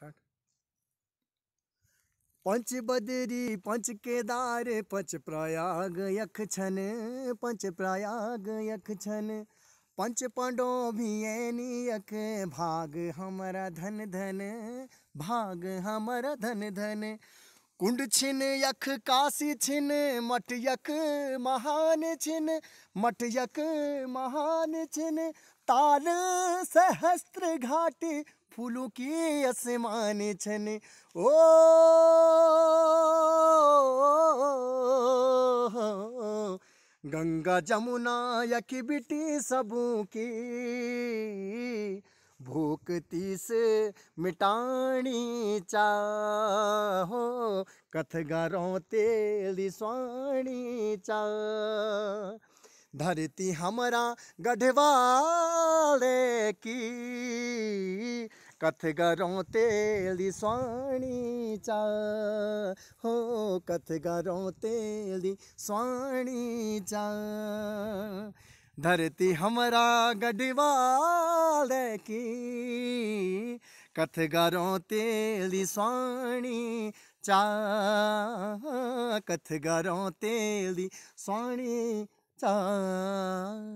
साठ पंच बदरी पंच केदार पंच प्रयाग यख छन पंच प्रयाग यख छन पंच पंडो एनी यख भाग हमारा धन धन भाग हमारा धन धन कुंड छिन यख काशी छिन मट यख महान छिन मट यख महान छिन ताल सहस्त्र घाट फूलों की आसमान छने ओ गंगा जमुना यक बिटी सबू की भूखती से मिटाणी चाहो कथगा रोते स्वाणी चा धरती हमारा गढ़वाले की कथ गरौँ तेली स्वाणी चा हो कथ गरौँ तेली स्वाणी चा धरती हमारा गढ़वाल की कथ गरौँ तेली स्वाणी चा कथ गरौँ तेली स्वाणी चा